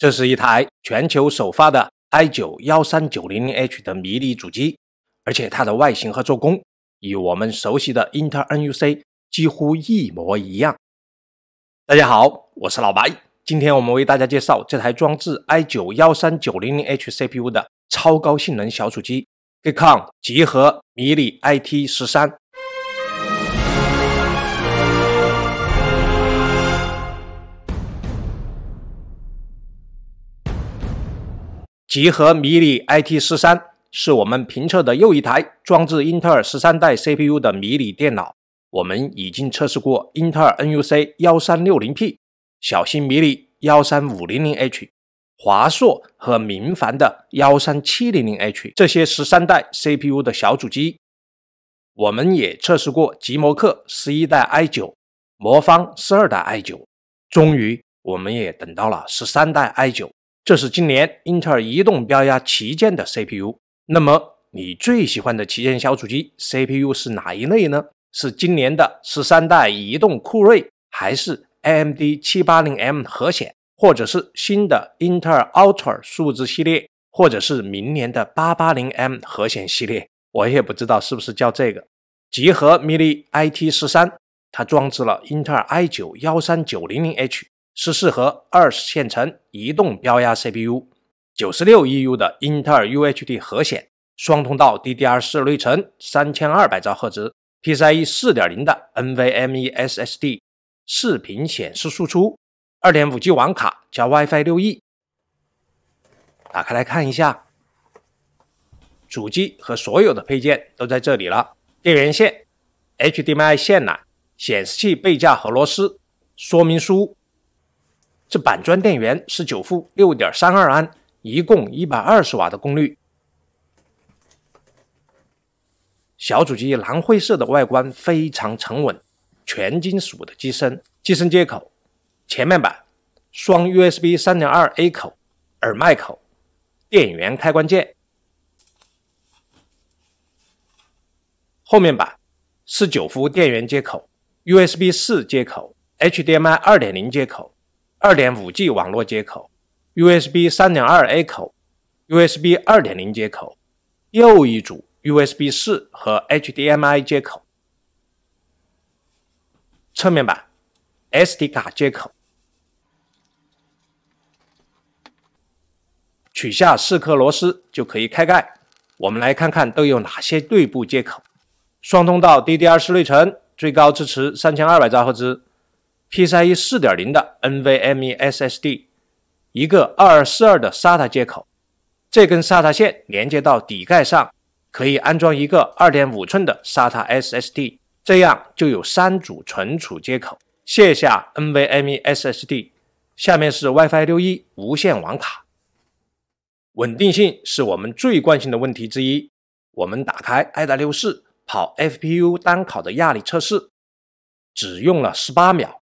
这是一台全球首发的 i9-13900H 的迷你主机，而且它的外形和做工与我们熟悉的 Intel NUC 几乎一模一样。大家好，我是老白，今天我们为大家介绍这台装置 i9-13900H CPU 的超高性能小主机 g e c o n 集合迷你 IT13。集合迷你 i t 十三是我们评测的又一台装置英特尔十三代 C P U 的迷你电脑。我们已经测试过英特尔 N U C 幺三六零 P、小新迷你幺三五零零 H、华硕和明凡的幺三七零零 H 这些十三代 C P U 的小主机。我们也测试过极摩克十一代 i 九、魔方十二代 i 九，终于我们也等到了十三代 i 九。这是今年英特尔移动标压旗舰的 CPU。那么你最喜欢的旗舰小主机 CPU 是哪一类呢？是今年的十三代移动酷睿，还是 AMD 七八零 M 核显，或者是新的英特尔 Ultra 数字系列，或者是明年的八八零 M 核显系列？我也不知道是不是叫这个。集合 Mini IT 十三，它装置了英特尔 i 九幺三九零零 H。十四核二线程移动标压 CPU，九十六 EU 的英特尔 UHD 核显，双通道 DDR 四内存，三千二百兆赫兹，PCIe 四点零的 NVMe SSD，视频显示输出，二点五 G 网卡加 WiFi 六 E。打开来看一下，主机和所有的配件都在这里了。电源线，HDMI 线缆，显示器背架和螺丝，说明书。这板砖电源是九伏六点三二安，一共一百二十瓦的功率。小主机蓝灰色的外观非常沉稳，全金属的机身。机身接口：前面板双 USB 三点二 A 口、耳麦口、电源开关键；后面板是九伏电源接口、USB 四接口、HDMI 二点零接口。二点五 G 网络接口、USB 三点二 A 口、USB 二点零接口，又一组 USB 四和 HDMI 接口。侧面板，SD 卡接口。取下四颗螺丝就可以开盖。我们来看看都有哪些内部接口。双通道 DDR 四内存，最高支持三千二百兆赫兹。PCIe 4.0的 NVMe SSD，一个2 4 2的 SATA 接口，这根 SATA 线连接到底盖上，可以安装一个2.5寸的 SATA SSD，这样就有三组存储接口。卸下 NVMe SSD，下面是 WiFi 六一无线网卡。稳定性是我们最关心的问题之一。我们打开 i 达六四跑 FPU 单考的压力测试，只用了十八秒。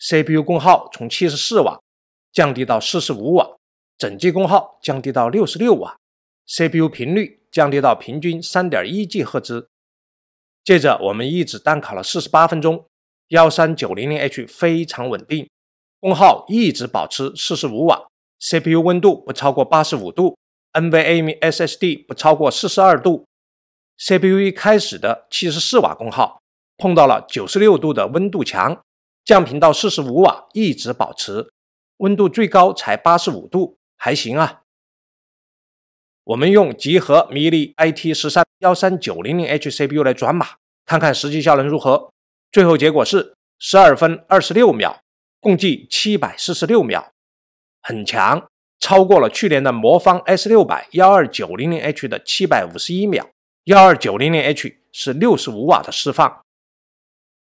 CPU 功耗从七十四瓦降低到四十五瓦，整机功耗降低到六十六瓦，CPU 频率降低到平均三点一 G 赫兹。接着我们一直单烤了四十八分钟，幺三九零零 H 非常稳定，功耗一直保持四十五瓦，CPU 温度不超过八十五度，NVMe SSD 不超过四十二度。CPU 一开始的七十四瓦功耗碰到了九十六度的温度墙。降频到四十五瓦，一直保持，温度最高才八十五度，还行啊。我们用集合迷力 I T 十三幺三九零零 H C P U 来转码，看看实际效能如何。最后结果是十二分二十六秒，共计七百四十六秒，很强，超过了去年的魔方 S 六百幺二九零零 H 的七百五十一秒。幺二九零零 H 是六十五瓦的释放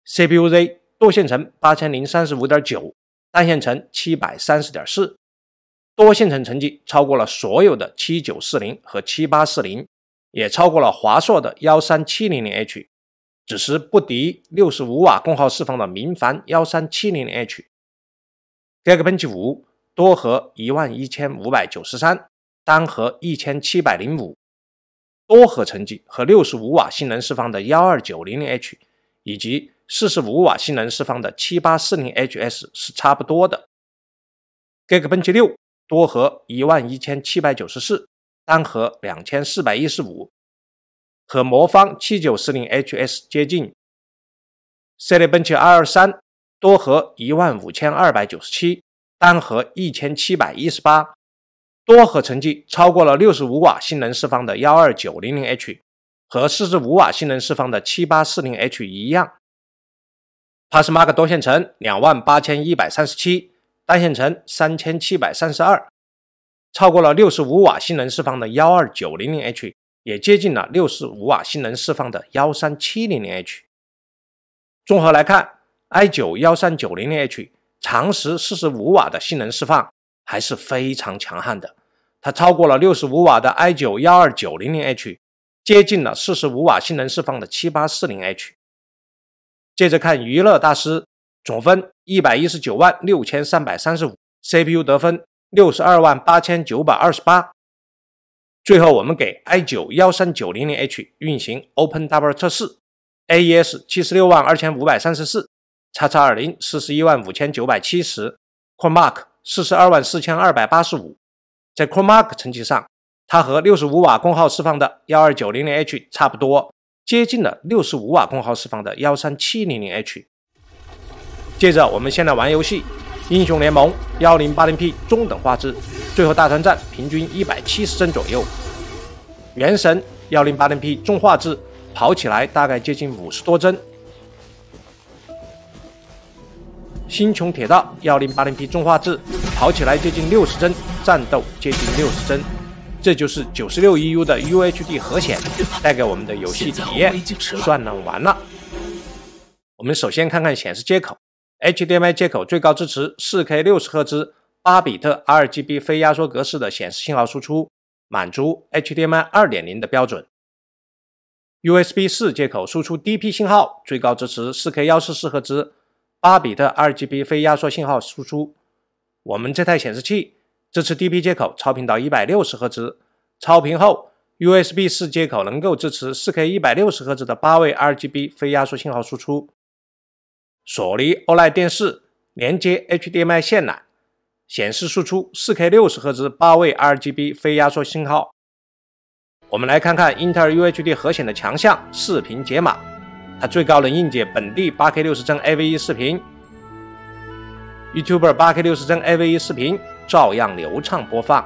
，C P U Z。多线程八千零三十五点九，单线程七百三十点四，多线程成绩超过了所有的七九四零和七八四零，也超过了华硕的幺三七零零 H，只是不敌六十五瓦功耗释放的明矾幺三七零零 H。第二个 b e n c h 五多核一万一千五百九十三，单核一千七百零五，多核成绩和六十五瓦性能释放的幺二九零零 H 以及四十五瓦性能释放的七八四零 HS 是差不多的。Geekbench 六多核一万一千七百九十四，单核两千四百一十五，和魔方七九四零 HS 接近。c e l e b e n c h 二二三多核一万五千二百九十七，单核一千七百一十八，多核成绩超过了六十五瓦性能释放的幺二九零零 H，和四十五瓦性能释放的七八四零 H 一样。Pasmag 多线程两万八千一百三十七，单线程三千七百三十二，超过了六十五瓦性能释放的幺二九零零 H，也接近了六十五瓦性能释放的幺三七零零 H。综合来看，i 九幺三九零零 H 长时四十五瓦的性能释放还是非常强悍的，它超过了六十五瓦的 i 九幺二九零零 H，接近了四十五瓦性能释放的七八四零 H。接着看娱乐大师总分一百一十九万六千三百三十五，CPU 得分六十二万八千九百二十八。最后我们给 i 九幺三九零零 H 运行 OpenW 测试，AES 七十六万二千五百三十四 x 二零四十一万五千九百七十 c o r o m a r k 四十二万四千二百八十五。在 c o r o m a r k 成绩上，它和六十五瓦功耗释放的幺二九零零 H 差不多。接近了六十五瓦功耗释放的幺三七零零 H。接着，我们先来玩游戏，《英雄联盟》幺零八零 P 中等画质，最后大团战平均一百七十帧左右。《原神》幺零八零 P 中画质，跑起来大概接近五十多帧。《星穹铁道》幺零八零 P 中画质，跑起来接近六十帧，战斗接近六十帧。这就是九十六 E U 的 U H D 核显带给我们的游戏体验，算了，完了。我们首先看看显示接口，H D M I 接口最高支持四 K 六十赫兹8比特 R G B 非压缩格式的显示信号输出，满足 H D M I 二点零的标准。U S B 四接口输出 D P 信号，最高支持四 K 幺四四赫兹8比特 R G B 非压缩信号输出。我们这台显示器。支持 DP 接口超频到一百六十赫兹，超频后 USB 四接口能够支持四 K 一百六十赫兹的八位 RGB 非压缩信号输出。索尼 OLED 电视连接 HDMI 线缆，显示输出四 K 六十赫兹八位 RGB 非压缩信号。我们来看看英特尔 UHD 核显的强项——视频解码，它最高能硬解本地八 K 六十帧 AV1 视频、YouTube r 八 K 六十帧 AV1 视频。照样流畅播放。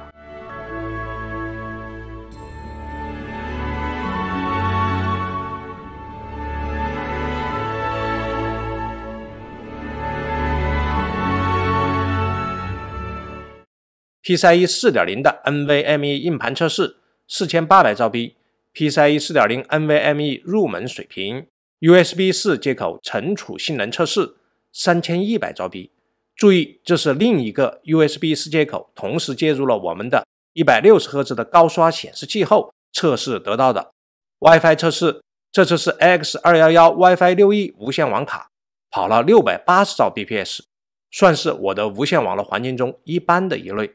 PCIe 4.0的 NVMe 硬盘测试，四千八百兆 B；PCIe 4.0 NVMe 入门水平 USB 四接口存储性能测试，三千一百兆 B。注意，这是另一个 USB 四接口同时接入了我们的160赫兹的高刷显示器后测试得到的 WiFi 测试。这次是 x 二幺幺 WiFi 六 E 无线网卡，跑了680兆 b p s 算是我的无线网络环境中一般的一类。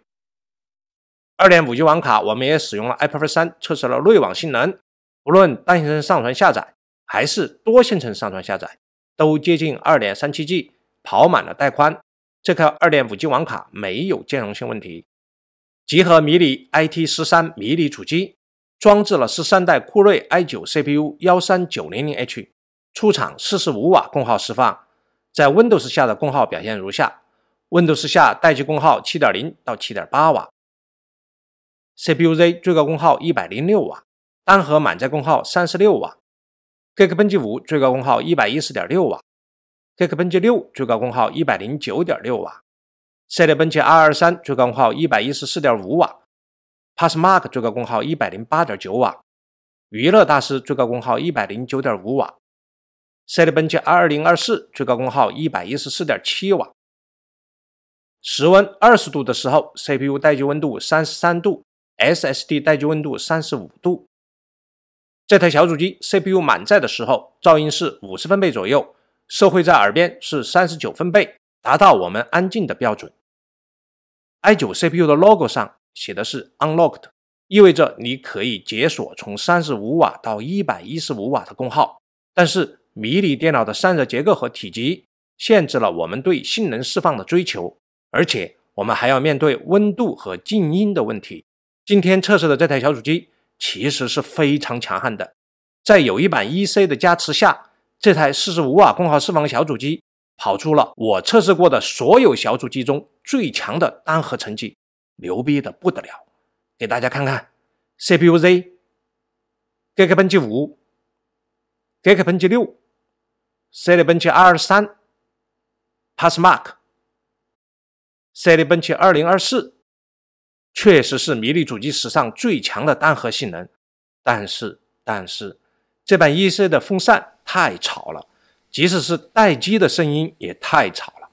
二点五 G 网卡，我们也使用了 i p o r 三测试了内网性能。无论单线程上传下载，还是多线程上传下载，都接近二点三七 G，跑满了带宽。这颗二点五 G 网卡没有兼容性问题。集合迷你 IT 十三迷你主机，装置了十三代酷睿 i 九 CPU 幺三九零零 H，出厂四十五瓦功耗释放，在 Windows 下的功耗表现如下：Windows 下待机功耗七点零到七点八瓦，CPU Z 最高功耗一百零六瓦，单核满载功耗三十六瓦，Geekbench 五最高功耗一百一十点六瓦。t a k e b e 6最高功耗109.6瓦 c 瓦，n e b e n r 2 3最高功耗114.5瓦，PassMark 最高功耗108.9瓦，娱乐大师最高功耗109.5瓦 c 瓦，n e b e n r 2 0 2 4最高功耗114.7瓦。室温20度的时候，CPU 待机温度33度，SSD 待机温度35度。这台小主机 CPU 满载的时候，噪音是50分贝左右。社会在耳边是三十九分贝，达到我们安静的标准。i 九 CPU 的 logo 上写的是 unlocked，意味着你可以解锁从三十五瓦到一百一十五瓦的功耗。但是迷你电脑的散热结构和体积限制了我们对性能释放的追求，而且我们还要面对温度和静音的问题。今天测试的这台小主机其实是非常强悍的，在有一版 EC 的加持下。这台四十五瓦功耗释放的小主机跑出了我测试过的所有小主机中最强的单核成绩，牛逼的不得了！给大家看看：CPU-Z、g e e k b e n c 五、g e e k b e n c 六、Cinebench 二二三、PassMark、Cinebench 二零二四，确实是迷你主机史上最强的单核性能。但是，但是。这版 E C 的风扇太吵了，即使是待机的声音也太吵了，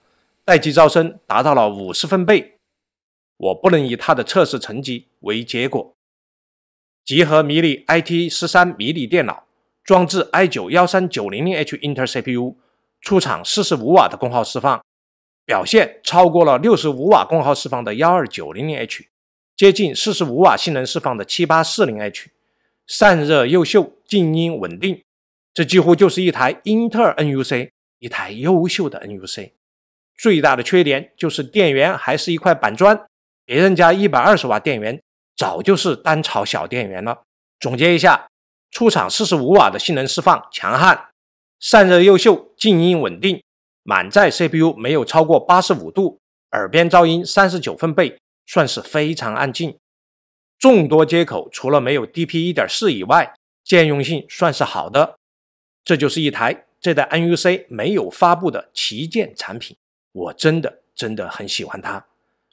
待机噪声达到了五十分贝。我不能以它的测试成绩为结果。集合迷你 I T 十三迷你电脑，装置 i 九幺三九零零 H Intel CPU，出厂四十五瓦的功耗释放，表现超过了六十五瓦功耗释放的幺二九零零 H，接近四十五瓦性能释放的七八四零 H。散热优秀，静音稳定，这几乎就是一台英特尔 NUC，一台优秀的 NUC。最大的缺点就是电源还是一块板砖，别人家一百二十瓦电源早就是单槽小电源了。总结一下，出厂四十五瓦的性能释放强悍，散热优秀，静音稳定，满载 CPU 没有超过八十五度，耳边噪音三十九分贝，算是非常安静。众多接口除了没有 DP 一点四以外，兼容性算是好的。这就是一台这代 NUC 没有发布的旗舰产品，我真的真的很喜欢它。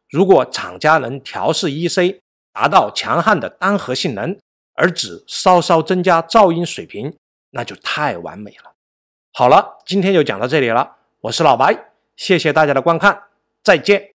如果厂家能调试 EC 达到强悍的单核性能，而只稍稍增加噪音水平，那就太完美了。好了，今天就讲到这里了。我是老白，谢谢大家的观看，再见。